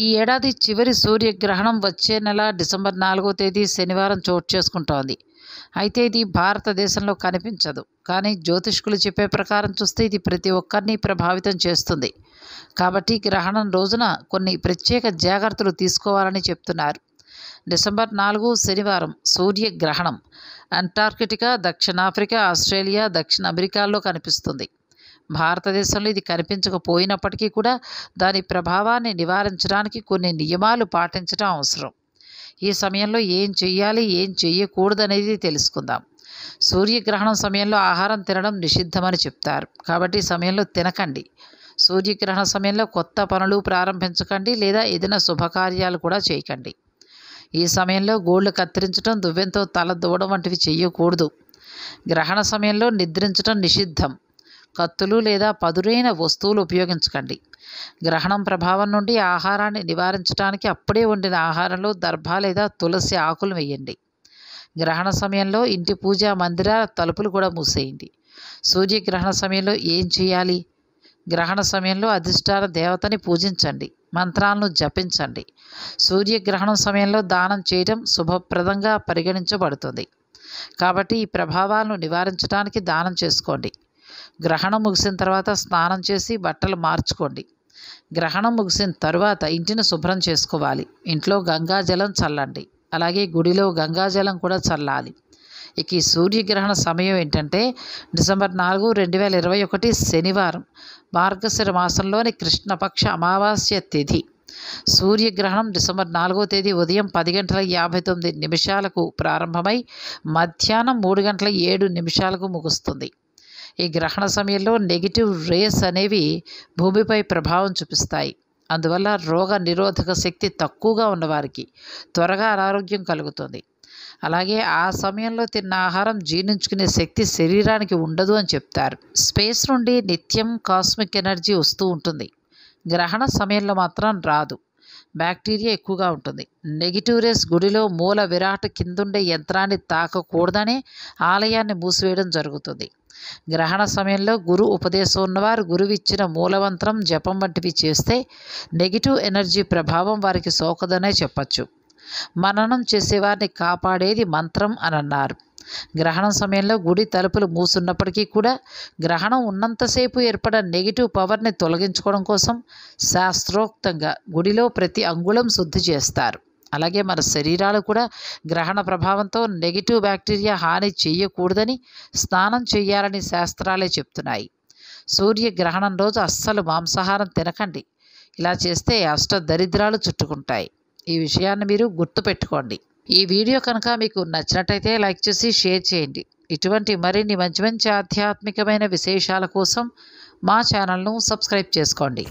ఈ ఏడాది చివరి సూర్యగ్రహణం వచ్చే నెల డిసెంబర్ నాలుగో తేదీ శనివారం చోటు చేసుకుంటోంది అయితే ఇది భారతదేశంలో కనిపించదు కానీ జ్యోతిష్కులు చెప్పే ప్రకారం చూస్తే ఇది ప్రతి ఒక్కరిని ప్రభావితం చేస్తుంది కాబట్టి గ్రహణం రోజున కొన్ని ప్రత్యేక జాగ్రత్తలు తీసుకోవాలని చెప్తున్నారు డిసెంబర్ నాలుగు శనివారం సూర్యగ్రహణం అంటార్కిటికా దక్షిణాఫ్రికా ఆస్ట్రేలియా దక్షిణ అమెరికాల్లో కనిపిస్తుంది భారతదేశంలో ఇది కనిపించకపోయినప్పటికీ కూడా దాని ప్రభావాన్ని నివారించడానికి కొన్ని నియమాలు పాటించడం అవసరం ఈ సమయంలో ఏం చేయాలి ఏం చేయకూడదనేది తెలుసుకుందాం సూర్యగ్రహణం సమయంలో ఆహారం తినడం నిషిద్ధమని చెప్తారు కాబట్టి ఈ సమయంలో తినకండి సూర్యగ్రహణ సమయంలో కొత్త పనులు ప్రారంభించకండి లేదా ఏదైనా శుభకార్యాలు కూడా చేయకండి ఈ సమయంలో గోళ్ళు కత్తిరించడం దువ్వెంతో తల దువ్వడం వంటివి చేయకూడదు గ్రహణ సమయంలో నిద్రించడం నిషిద్ధం కత్తులు లేదా పదురైన వస్తువులు ఉపయోగించకండి గ్రహణం ప్రభావం నుండి ఆహారాన్ని నివారించడానికి అప్పుడే వండిన ఆహారంలో దర్భ లేదా తులసి ఆకులు వేయండి గ్రహణ సమయంలో ఇంటి పూజ మందిరాల తలుపులు కూడా మూసేయండి సూర్యగ్రహణ సమయంలో ఏం చేయాలి గ్రహణ సమయంలో అధిష్టాన దేవతని పూజించండి మంత్రాలను జపించండి సూర్యగ్రహణం సమయంలో దానం చేయడం శుభప్రదంగా పరిగణించబడుతుంది కాబట్టి ఈ ప్రభావాలను నివారించడానికి దానం చేసుకోండి గ్రహణం ముగిసిన తర్వాత స్నానం చేసి బట్టలు మార్చుకోండి గ్రహణం ముగిసిన తరువాత ఇంటిని శుభ్రం చేసుకోవాలి ఇంట్లో గంగాజలం చల్లండి అలాగే గుడిలో గంగాజలం కూడా చల్లాలి ఇక ఈ సూర్యగ్రహణ సమయం ఏంటంటే డిసెంబర్ నాలుగు రెండు వేల ఇరవై ఒకటి శనివారం మార్గశిర మాసంలోని కృష్ణపక్ష అమావాస్య తిథి సూర్యగ్రహణం డిసెంబర్ నాలుగో తేదీ ఉదయం పది గంటల యాభై తొమ్మిది నిమిషాలకు ప్రారంభమై మధ్యాహ్నం మూడు గంటల ఏడు నిమిషాలకు ముగుస్తుంది ఈ గ్రహణ సమయంలో నెగిటివ్ రేస్ అనేవి భూమిపై ప్రభావం చూపిస్తాయి అందువల్ల రోగ నిరోధక శక్తి తక్కువగా ఉన్నవారికి త్వరగా అనారోగ్యం కలుగుతుంది అలాగే ఆ సమయంలో తిన్న ఆహారం జీర్ణించుకునే శక్తి శరీరానికి ఉండదు అని చెప్తారు స్పేస్ నుండి నిత్యం కాస్మిక్ ఎనర్జీ వస్తూ ఉంటుంది గ్రహణ సమయంలో మాత్రం రాదు బ్యాక్టీరియా ఎక్కువగా ఉంటుంది నెగిటివ్ రేస్ గుడిలో మూల విరాట్ కిందుండే యంత్రాన్ని తాకకూడదని ఆలయాన్ని మూసివేయడం జరుగుతుంది గ్రహణ సమయంలో గురు ఉపదేశం ఉన్నవారు గురువు ఇచ్చిన మూలమంత్రం జపం వంటివి చేస్తే నెగిటివ్ ఎనర్జీ ప్రభావం వారికి సోకదనే చెప్పచ్చు మననం చేసేవారిని కాపాడేది మంత్రం అని అన్నారు గ్రహణం సమయంలో గుడి తలుపులు మూసున్నప్పటికీ కూడా గ్రహణం ఉన్నంతసేపు ఏర్పడిన నెగిటివ్ పవర్ని తొలగించుకోవడం కోసం శాస్త్రోక్తంగా గుడిలో ప్రతి అంగుళం శుద్ధి చేస్తారు అలాగే మన శరీరాలు కూడా గ్రహణ ప్రభావంతో నెగిటివ్ బ్యాక్టీరియా హాని చేయకూడదని స్నానం చేయాలని శాస్త్రాలే చెప్తున్నాయి సూర్యగ్రహణం రోజు అస్సలు మాంసాహారం తినకండి ఇలా చేస్తే అష్ట దరిద్రాలు చుట్టుకుంటాయి ఈ విషయాన్ని మీరు గుర్తుపెట్టుకోండి ఈ వీడియో కనుక మీకు నచ్చినట్టయితే లైక్ చేసి షేర్ చేయండి ఇటువంటి మరిన్ని మంచి మంచి ఆధ్యాత్మికమైన విశేషాల కోసం మా ఛానల్ను సబ్స్క్రైబ్ చేసుకోండి